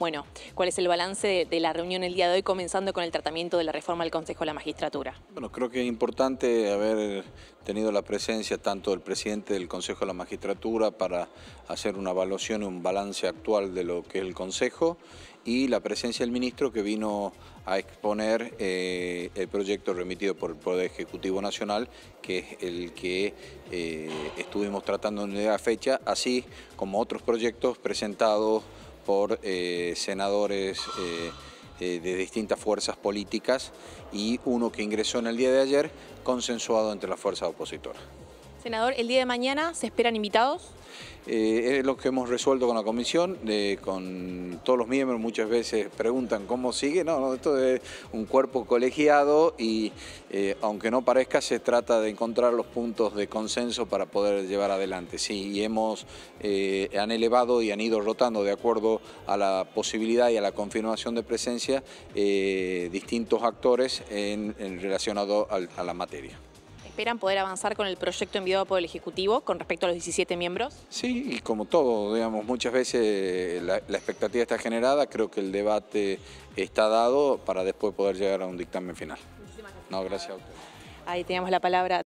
Bueno, ¿cuál es el balance de, la reunión el día de hoy, comenzando con el tratamiento de la reforma del Consejo de la Magistratura? Bueno, creo que es importante haber tenido la presencia tanto del presidente del Consejo de la Magistratura para hacer una evaluación y un balance actual de lo que es el Consejo y la presencia del ministro que vino a exponer eh, el proyecto remitido por el Poder Ejecutivo Nacional, que es el que eh, estuvimos tratando en la fecha, así como otros proyectos presentados por eh, senadores eh, eh, de distintas fuerzas políticas y uno que ingresó en el día de ayer consensuado entre las fuerzas opositoras. Senador, ¿el día de mañana se esperan invitados? Eh, es lo que hemos resuelto con la comisión, con todos los miembros muchas veces preguntan cómo sigue. No, esto es un cuerpo colegiado y eh, aunque no parezca, se trata de encontrar los puntos de consenso para poder llevar adelante. Sí, y hemos, eh, han elevado y han ido rotando de acuerdo a la posibilidad y a la confirmación de presencia distintos actores en, relacionado a la materia esperan poder avanzar con el proyecto enviado por el Ejecutivo con respecto a los 17 miembros? Sí, y como todo, digamos, muchas veces la, expectativa está generada, creo que el debate está dado para después poder llegar a un dictamen final. No, gracias Ahí teníamos la palabra.